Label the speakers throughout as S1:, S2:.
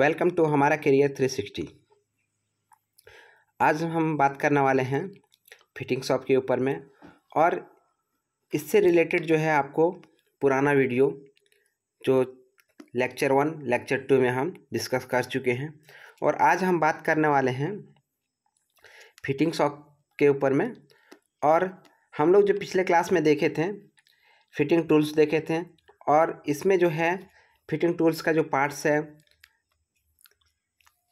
S1: welcome to हमारा career three sixty आज हम बात करने वाले हैं फिटिंग शॉप के ऊपर में और इससे रिलेटेड जो है आपको पुराना वीडियो जो लेक्चर वन लेक्चर टू में हम डिस्कस कर चुके हैं और आज हम बात करने वाले हैं फिटिंग शॉप के ऊपर में और हम लोग जो पिछले क्लास में देखे थे फिटिंग टूल्स देखे थे और इसमें जो है फिटिंग टूल्स का जो पार्ट्स है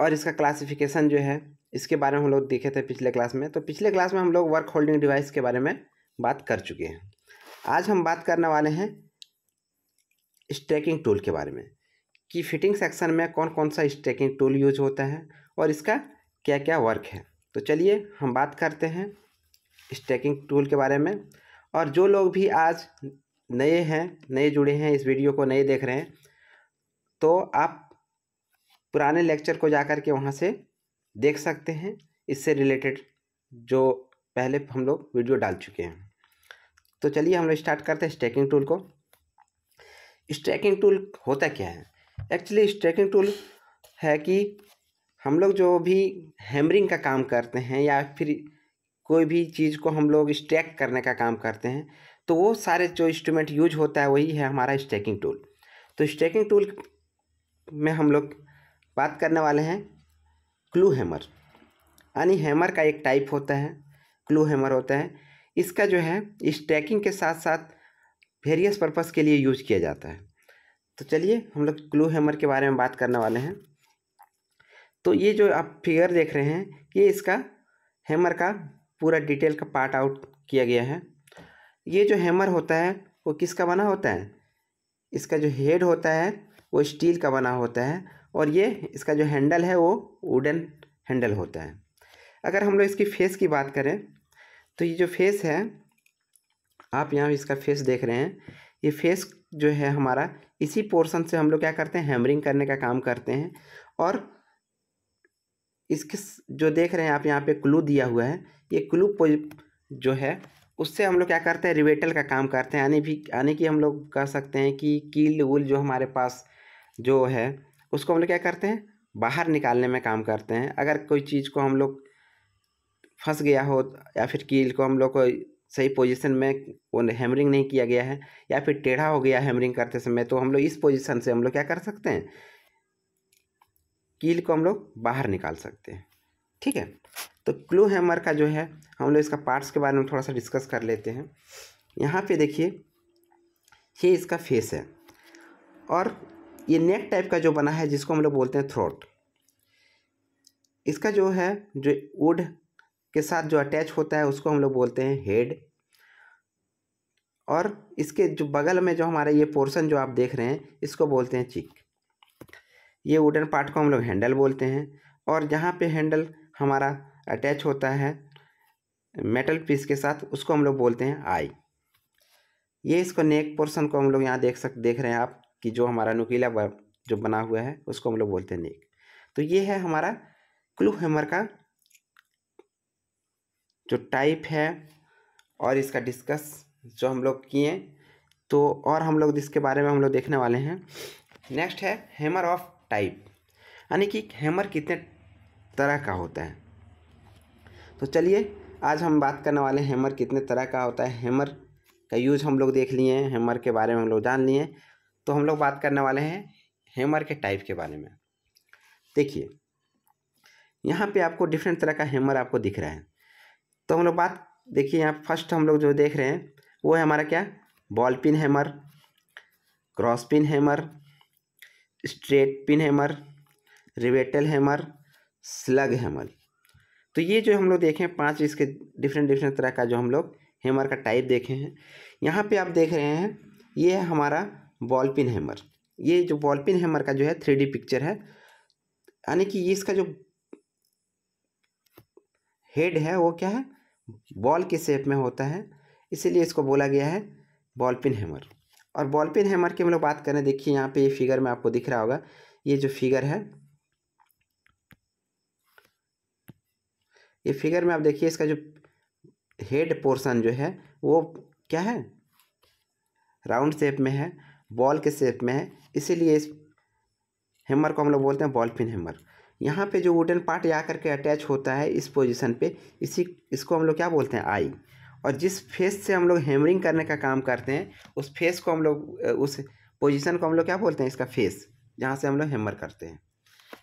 S1: और इसका क्लासिफिकेशन जो है इसके बारे में हम लोग देखे थे पिछले क्लास में तो पिछले क्लास में हम लोग वर्क होल्डिंग डिवाइस के बारे में बात कर चुके हैं आज हम बात करने वाले हैं स्टैकिंग टूल के बारे में कि फिटिंग सेक्शन में कौन कौन सा स्टैकिंग टूल यूज होता है और इसका क्या क्या वर्क है तो चलिए हम बात करते हैं स्टैकिंग टूल के बारे में और जो लोग भी आज नए हैं नए जुड़े हैं इस वीडियो को नए देख रहे हैं तो आप पुराने लेक्चर को जा कर के वहाँ से देख सकते हैं इससे रिलेटेड जो पहले हम लोग वीडियो डाल चुके हैं तो चलिए हम लोग स्टार्ट करते हैं स्ट्रैकिंग टूल को स्ट्रैकिंग टूल होता क्या है एक्चुअली स्ट्रैकिंग टूल है कि हम लोग जो भी हैमरिंग का काम करते हैं या फिर कोई भी चीज़ को हम लोग स्ट्रैक करने का काम करते हैं तो वो सारे जो इंस्ट्रूमेंट यूज होता है वही है हमारा स्ट्रैकिंग टूल तो स्ट्रैकिंग टूल में हम लोग बात करने वाले हैं क्लू हैमर यानी हैमर का एक टाइप होता है क्लू हैमर होता है इसका जो है इस ट्रैकिंग के साथ साथ वेरियस पर्पस के लिए यूज किया जाता है तो चलिए हम लोग क्लू हैमर के बारे में बात करने वाले हैं तो ये जो आप फिगर देख रहे हैं ये इसका हैमर का पूरा डिटेल का पार्ट आउट किया गया है ये जो हैमर होता है वो किसका बना होता है इसका जो हेड होता है वो स्टील का बना होता है और ये इसका जो हैंडल है वो वुडन हैंडल होता है अगर हम लोग इसकी फेस की बात करें तो ये जो फेस है आप यहाँ इसका फेस देख रहे हैं ये फेस जो है हमारा इसी पोर्शन से हम लोग क्या करते हैं हैमरिंग करने का काम करते हैं और इसके जो देख रहे हैं आप यहाँ पे क्लू दिया हुआ है ये क्लू जो है उससे हम लोग क्या करते हैं रिवेटल का काम करते हैं यानी भी यानी कि हम लोग कह सकते हैं कि कील वुल जो हमारे पास जो है उसको हम लोग क्या करते हैं बाहर निकालने में काम करते हैं अगर कोई चीज़ को हम लोग फंस गया हो या फिर कील को हम लोग को सही पोजीशन में वो हैमरिंग नहीं किया गया है या फिर टेढ़ा हो गया हैमरिंग करते समय तो हम लोग इस पोजीशन से हम लोग क्या कर सकते हैं कील को हम लोग बाहर निकाल सकते हैं ठीक है तो क्लू हैमर का जो है हम लोग इसका पार्ट्स के बारे में थोड़ा सा डिस्कस कर लेते हैं यहाँ पे देखिए ये इसका फेस है और ये नेक टाइप का जो बना है जिसको हम लोग बोलते हैं थ्रोट इसका जो है जो वुड के साथ जो अटैच होता है उसको हम लोग बोलते हैं हेड और इसके जो बगल में जो हमारा ये पोर्शन जो आप देख रहे हैं इसको बोलते हैं चिक ये वुडन पार्ट को हम लोग हैंडल बोलते हैं और जहाँ पे हैंडल हमारा अटैच होता है मेटल पीस के साथ उसको हम लोग बोलते हैं आई ये इसको नेक पोर्शन को हम लोग यहाँ देख सक देख रहे हैं आप कि जो हमारा नुकीला जो बना हुआ है उसको हम लोग बोलते हैं नेक तो ये है हमारा क्लू हैमर का जो टाइप है और इसका डिस्कस जो हम लोग किए तो और हम लोग इसके बारे में हम लोग देखने वाले हैं नेक्स्ट है हैमर ऑफ टाइप यानी कि हैमर कितने तरह का होता है तो चलिए आज हम बात करने वाले हैमर कितने तरह का होता है हैमर का यूज़ हम लोग देख लिए हैं हैमर के बारे में हम लोग जान लिए तो हम लोग बात करने वाले हैं हेमर के टाइप के बारे में देखिए यहाँ पे आपको डिफरेंट तरह का हेमर आपको दिख रहा है तो हम लोग बात देखिए यहाँ फर्स्ट हम लोग जो देख रहे हैं वो है हमारा क्या ball pin hammer cross pin hammer straight pin hammer riveting hammer slug hammer तो ये जो हम लोग देखें पांच इसके डिफरेंट डिफरेंट तरह का जो हम लोग हेमर का टाइप देखे हैं यहाँ पे आप देख रहे हैं ये है हमारा बॉल पिन हैमर ये जो बॉल पिन हैमर का जो है थ्री पिक्चर है यानी कि इसका जो हेड है वो क्या है बॉल के शेप में होता है इसीलिए इसको बोला गया है बॉल पिन हैमर और बॉल पिन हैमर की हम लोग बात करें देखिए यहाँ पे ये फिगर में आपको दिख रहा होगा ये जो फिगर है ये फिगर में आप देखिए इसका जो हेड पोर्शन जो है वो क्या है राउंड शेप में है बॉल के शेप में है इसीलिए इस हेमर को हम लोग बोलते हैं बॉल पिन हेमर यहाँ पे जो वुडन पार्ट या करके अटैच होता है इस पोजीशन पे इसी इसको हम लोग क्या बोलते हैं आई और जिस फेस से हम लोग हेमरिंग करने का काम करते हैं उस फेस को हम लोग उस पोजीशन को हम लोग क्या बोलते हैं इसका फेस जहाँ से हम लोग हेमर करते हैं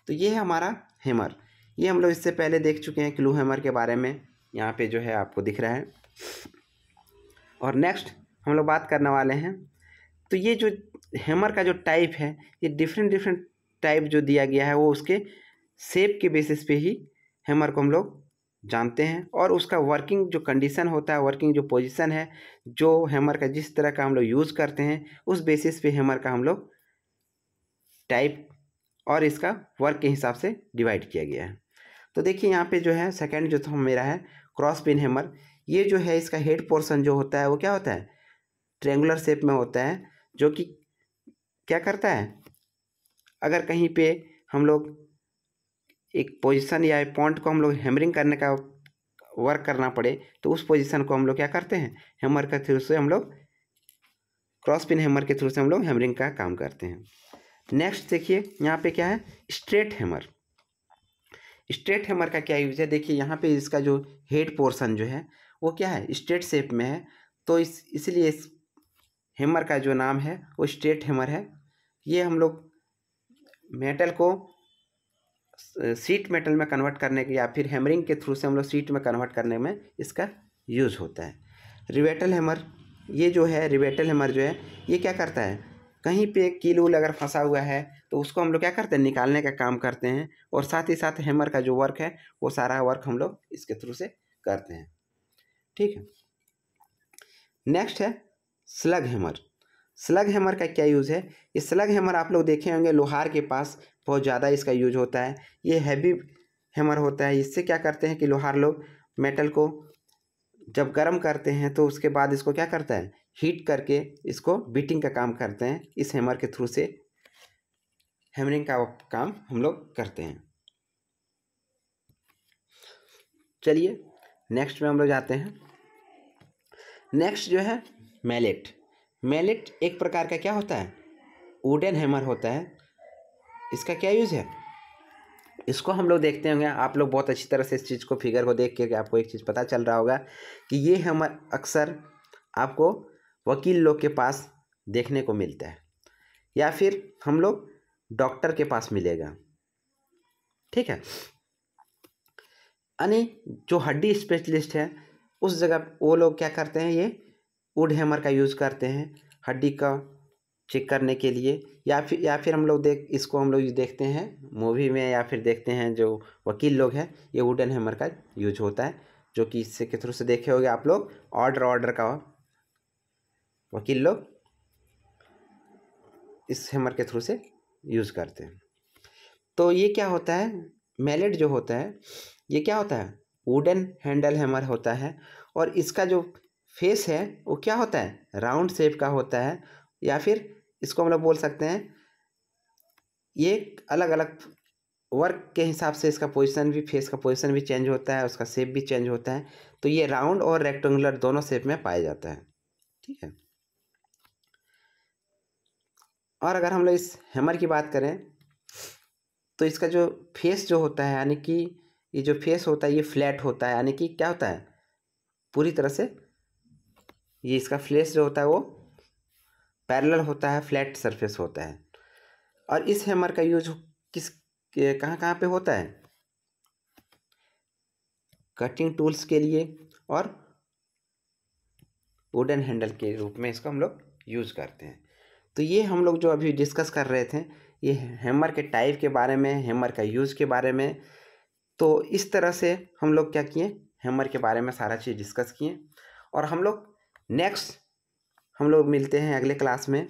S1: तो ये है हमारा हेमर ये हम लोग इससे पहले देख चुके हैं क्लू हेमर के बारे में यहाँ पे जो है आपको दिख रहा है और नेक्स्ट हम लोग बात करने वाले हैं तो ये जो हैमर का जो टाइप है ये डिफरेंट डिफरेंट टाइप जो दिया गया है वो उसके सेप के बेसिस पे ही हैमर को हम लोग जानते हैं और उसका वर्किंग जो कंडीशन होता है वर्किंग जो पोजीशन है जो हैमर का जिस तरह का हम लोग यूज़ करते हैं उस बेसिस पे हैमर का हम लोग टाइप और इसका वर्क के हिसाब से डिवाइड किया गया है तो देखिए यहाँ पे जो है सेकंड जो था तो मेरा है क्रॉस पिन हैमर ये जो है इसका हेड पोर्सन जो होता है वो क्या होता है ट्रेंगुलर शेप में होता है जो कि क्या करता है अगर कहीं पे हम लोग एक पोजीशन या पॉइंट को हम लोग हैमरिंग करने का वर्क करना पड़े तो उस पोजीशन को हम लोग क्या करते हैं हैमर के थ्रू से हम लोग क्रॉस पिन हैमर के थ्रू से हम लोग हैमरिंग का काम करते हैं नेक्स्ट देखिए यहाँ पे क्या है स्ट्रेट हैमर स्ट्रेट हैमर का क्या यूज़ है देखिए यहाँ पे इसका जो हेड पोर्शन जो है वो क्या है स्ट्रेट शेप में है तो इस इसलिए इस हेमर का जो नाम है वो स्ट्रेट हेमर है ये हम लोग मेटल को सीट मेटल में कन्वर्ट करने के या फिर हेमरिंग के थ्रू से हम लोग सीट में कन्वर्ट करने में इसका यूज़ होता है रिवेटल हेमर ये जो है रिवेटल हेमर जो है ये क्या करता है कहीं पे कील उल अगर फंसा हुआ है तो उसको हम लोग क्या करते हैं निकालने का काम करते हैं और साथ ही साथ हेमर का जो वर्क है वो सारा वर्क हम लोग इसके थ्रू से करते हैं ठीक है नेक्स्ट है स्लग हैमर स्लग हैमर का क्या यूज़ है ये स्लग हैमर आप लोग देखे होंगे लोहार के पास बहुत ज़्यादा इसका यूज होता है ये हैवी हैमर होता है इससे क्या करते हैं कि लोहार लोग मेटल को जब गर्म करते हैं तो उसके बाद इसको क्या करता है हीट करके इसको बीटिंग का काम करते हैं इस हैमर के थ्रू से हैमरिंग का काम हम लोग करते हैं चलिए नेक्स्ट में हम लोग जाते हैं नेक्स्ट जो है मैलेट मैलेट एक प्रकार का क्या होता है वुडन हैमर होता है इसका क्या यूज़ है इसको हम लोग देखते होंगे आप लोग बहुत अच्छी तरह से इस चीज़ को फिगर को देख के आपको एक चीज़ पता चल रहा होगा कि ये हैमर अक्सर आपको वकील लोग के पास देखने को मिलता है या फिर हम लोग डॉक्टर के पास मिलेगा ठीक है यानी जो हड्डी स्पेशलिस्ट है उस जगह वो लोग क्या करते हैं ये वुड हैमर का यूज़ करते हैं हड्डी का चेक करने के लिए या फिर या फिर हम लोग देख इसको हम लोग देखते हैं मूवी में या फिर देखते हैं जो वकील लोग हैं ये वुडन हैमर का यूज होता है जो कि इससे के थ्रू से देखे होगे आप लोग ऑर्डर ऑर्डर का वकील लोग इस हैमर के थ्रू से यूज़ करते हैं तो ये क्या होता है मेलेट जो होता है ये क्या होता है वुडन हैंडल हैमर होता है और इसका जो फेस है वो क्या होता है राउंड शेप का होता है या फिर इसको हम लोग बोल सकते हैं ये अलग अलग वर्क के हिसाब से इसका पोजीशन भी फेस का पोजीशन भी चेंज होता है उसका शेप भी चेंज होता है तो ये राउंड और रेक्टेंगुलर दोनों शेप में पाया जाता है ठीक है और अगर हम लोग इस हैमर की बात करें तो इसका जो फेस जो होता है यानी कि ये जो फेस होता है ये फ्लैट होता है यानी कि क्या होता है पूरी तरह से ये इसका फ्लेस जो होता है वो पैरेलल होता है फ्लैट सरफेस होता है और इस हैमर का यूज किस कहाँ कहाँ पे होता है कटिंग टूल्स के लिए और वुडन हैंडल के रूप में इसको हम लोग यूज़ करते हैं तो ये हम लोग जो अभी डिस्कस कर रहे थे ये हैमर के टाइप के बारे में हैमर का यूज़ के बारे में तो इस तरह से हम लोग क्या किए हैमर के बारे में सारा चीज़ डिस्कस किए और हम लोग नेक्स्ट हम लोग मिलते हैं अगले क्लास में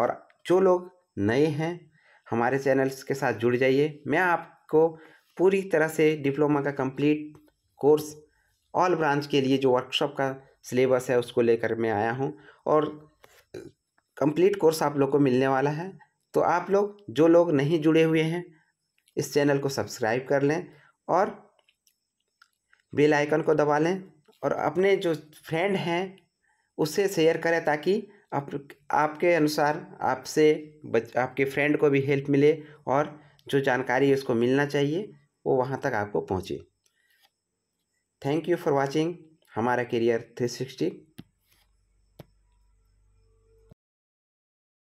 S1: और जो लोग नए हैं हमारे चैनल्स के साथ जुड़ जाइए मैं आपको पूरी तरह से डिप्लोमा का कंप्लीट कोर्स ऑल ब्रांच के लिए जो वर्कशॉप का सिलेबस है उसको लेकर मैं आया हूँ और कंप्लीट कोर्स आप लोग को मिलने वाला है तो आप लोग जो लोग नहीं जुड़े हुए हैं इस चैनल को सब्सक्राइब कर लें और बेल आइकन को दबा लें और अपने जो फ्रेंड हैं उसे शेयर करें ताकि आप आपके अनुसार आपसे आपके फ्रेंड को भी हेल्प मिले और जो जानकारी उसको मिलना चाहिए वो वहाँ तक आपको पहुँचे थैंक यू फॉर वॉचिंग हमारा करियर थ्री सिक्सटी